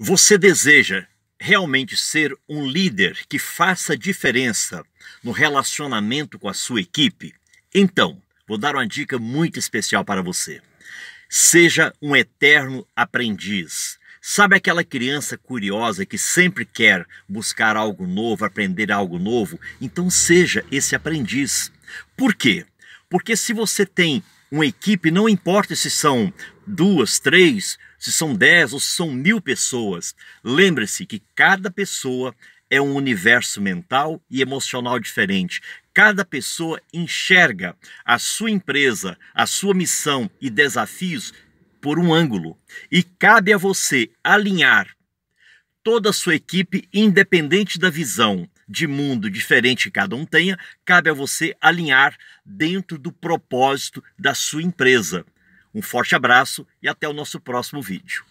Você deseja realmente ser um líder que faça diferença no relacionamento com a sua equipe? Então, vou dar uma dica muito especial para você. Seja um eterno aprendiz. Sabe aquela criança curiosa que sempre quer buscar algo novo, aprender algo novo? Então seja esse aprendiz. Por quê? Porque se você tem uma equipe, não importa se são duas, três se são 10 ou se são mil pessoas. Lembre-se que cada pessoa é um universo mental e emocional diferente. Cada pessoa enxerga a sua empresa, a sua missão e desafios por um ângulo. E cabe a você alinhar toda a sua equipe, independente da visão de mundo diferente que cada um tenha, cabe a você alinhar dentro do propósito da sua empresa. Um forte abraço e até o nosso próximo vídeo.